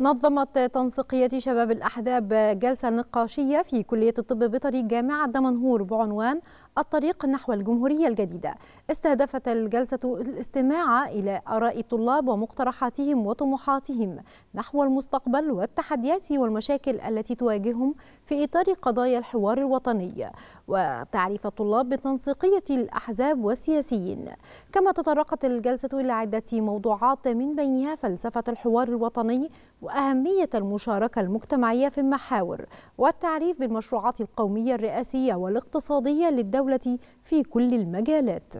نظمت تنسيقية شباب الأحزاب جلسة نقاشية في كلية الطب بطريق جامعة دمنهور بعنوان الطريق نحو الجمهورية الجديدة استهدفت الجلسة الاستماع إلى آراء الطلاب ومقترحاتهم وطموحاتهم نحو المستقبل والتحديات والمشاكل التي تواجههم في إطار قضايا الحوار الوطني وتعريف الطلاب بتنسيقية الأحزاب والسياسيين كما تطرقت الجلسة إلى عدة موضوعات من بينها فلسفة الحوار الوطني وأهمية المشاركة المجتمعية في المحاور والتعريف بالمشروعات القومية الرئاسية والاقتصادية للدولة في كل المجالات